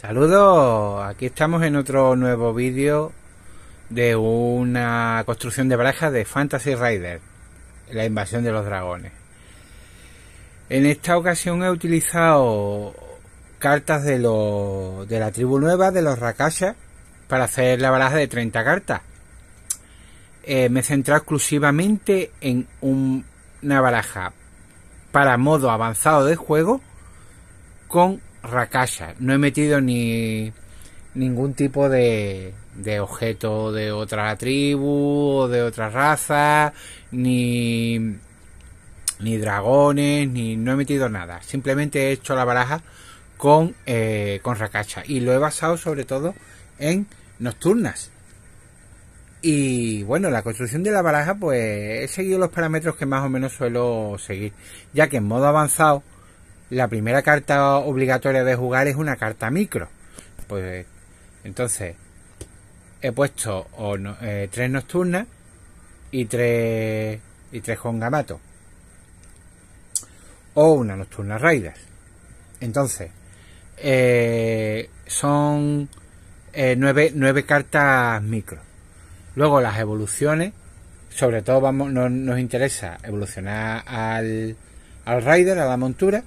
Saludos, aquí estamos en otro nuevo vídeo de una construcción de barajas de Fantasy Rider, la invasión de los dragones. En esta ocasión he utilizado cartas de, la tribu nueva, de los Rakasha, para hacer la baraja de 30 cartas. Eh, me he centrado exclusivamente en una baraja para modo avanzado de juego con no he metido ni ningún tipo de, objeto de otra tribu o de otra raza, ni, ni dragones, ni no he metido nada. Simplemente he hecho la baraja con, eh, racacha y lo he basado sobre todo en nocturnas. Y bueno, la construcción de la baraja pues he seguido los parámetros que más o menos suelo seguir, ya que en modo avanzado la primera carta obligatoria de jugar es una carta micro. Pues entonces he puesto eh, tres nocturnas y tres y tres gamato o una nocturna raider... Entonces eh, son eh, nueve, nueve, cartas micro. Luego las evoluciones, sobre todo vamos, nos interesa evolucionar al, al raider... a la montura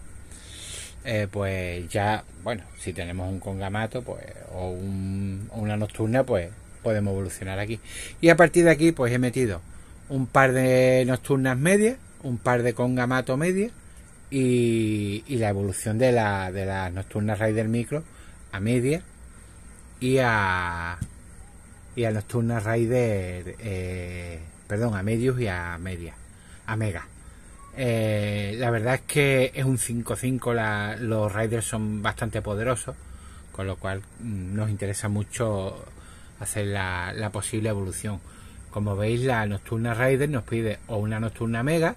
eh, pues ya, bueno, si tenemos un congamato pues, o un, una nocturna, pues podemos evolucionar aquí. Y a partir de aquí, pues he metido un par de nocturnas medias, un par de congamato Medias y, la evolución de, la, de las nocturnas Rider Micro a media y a, y a nocturnas Rider, eh, perdón, a medios y a media, a mega. Eh, la verdad es que es un 5-5, los Riders son bastante poderosos, con lo cual mm, nos interesa mucho hacer la, posible evolución. Como veis, la Nocturna Raider nos pide o una Nocturna Mega,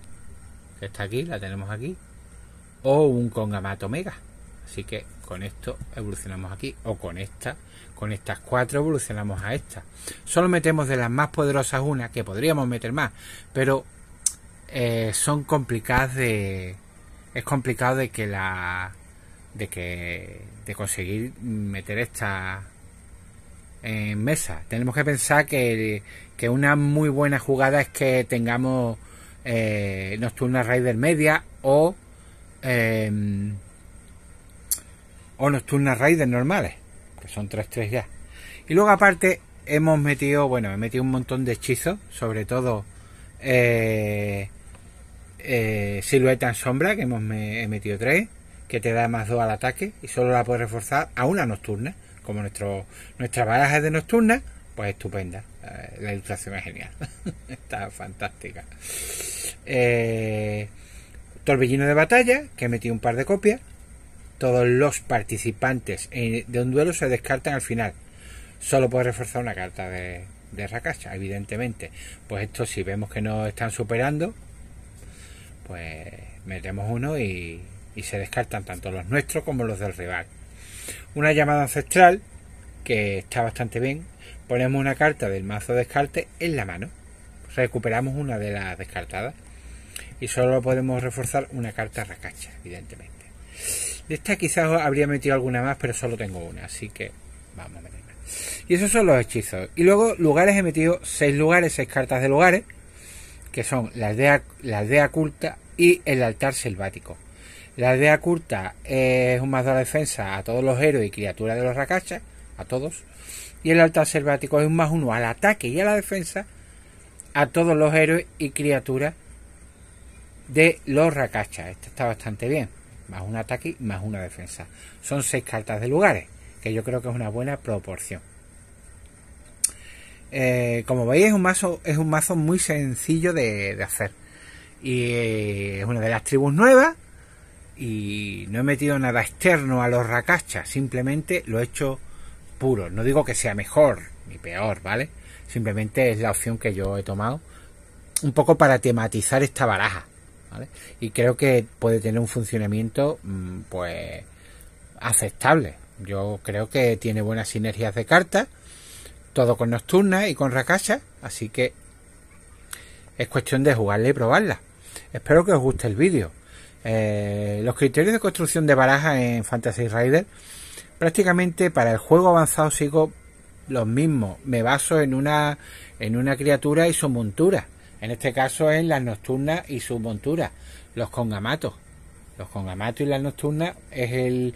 que está aquí, la tenemos aquí, o un Congamato Mega. Así que con esto evolucionamos aquí, o con esta, con estas cuatro evolucionamos a esta. Solo metemos de las más poderosas una, que podríamos meter más, pero eh, son complicadas de es complicado de que la de que de conseguir meter esta en mesa tenemos que pensar que, que una muy buena jugada es que tengamos eh, nocturna raider media o em, o nocturna raider normales que son 3-3 ya y luego aparte hemos metido bueno he metido un montón de hechizos sobre todo eh, eh, silueta en sombra, que hemos metido 3, que te da más 2 al ataque y solo la puedes reforzar a una nocturna. Como nuestro, nuestra baraja es de nocturna, pues estupenda. Eh, la ilustración es genial. Está fantástica. Eh, torbellino de batalla, que he metido un par de copias. Todos los participantes de un duelo se descartan al final. Solo puedes reforzar una carta de, de racacha, evidentemente. Pues esto si vemos que no están superando, pues metemos uno y, y se descartan tanto los nuestros como los del rival. Una llamada ancestral, que está bastante bien, ponemos una carta del mazo descarte en la mano. Recuperamos una de las descartadas. Y solo podemos reforzar una carta racacha, evidentemente. De esta quizás habría metido alguna más, pero solo tengo una, así que vamos a ver. Y esos son los hechizos. Y luego lugares he metido seis lugares, seis cartas de lugares, que son la aldea, la culta y el altar selvático. La aldea culta es un más de la defensa a todos los héroes y criaturas de los racachas, a todos. Y el altar selvático es un más uno al ataque y a la defensa a todos los héroes y criaturas de los racachas. Esto está bastante bien. Más un ataque y más una defensa. Son seis cartas de lugares que yo creo que es una buena proporción. Eh, como veis es un mazo, es un mazo muy sencillo de, hacer. Y eh, es una de las tribus nuevas. Y no he metido nada externo a los racachas. Simplemente lo he hecho puro. No digo que sea mejor ni peor, ¿vale? Simplemente es la opción que yo he tomado. Un poco para tematizar esta baraja. Y creo que puede tener un funcionamiento mm, pues aceptable. Yo creo que tiene buenas sinergias de cartas, todo con Nocturna y con Rakasha, así que es cuestión de jugarla y probarla. Espero que os guste el vídeo. Eh, los criterios de construcción de baraja en Fantasy Rider, prácticamente para el juego avanzado sigo los mismos. Me baso en una, en una criatura y su montura. En este caso en las nocturnas y su montura, los congamatos. Los congamatos y las nocturnas es el,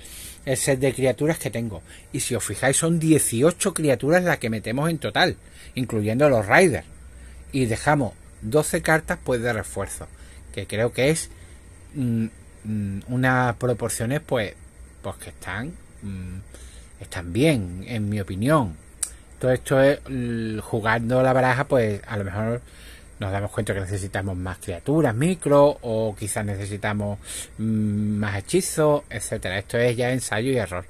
set de criaturas que tengo. Y si os fijáis, son 18 criaturas las que metemos en total, incluyendo los Riders. Y dejamos 12 cartas pues de refuerzo, que creo que es mm, mm, unas proporciones pues, pues que están, mm, están bien, en mi opinión. Todo esto es jugando la baraja, pues a lo mejor nos damos cuenta que necesitamos más criaturas micro o quizás necesitamos mm, más hechizos, etcétera. Esto es ya ensayo y error.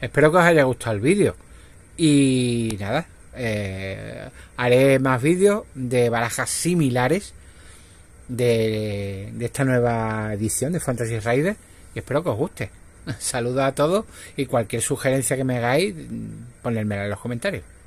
Espero que os haya gustado el vídeo. Y nada, eh, haré más vídeos de barajas similares de, esta nueva edición de Fantasy Raider. Y espero que os guste. Saludos a todos y cualquier sugerencia que me hagáis, mm, ponedmela en los comentarios.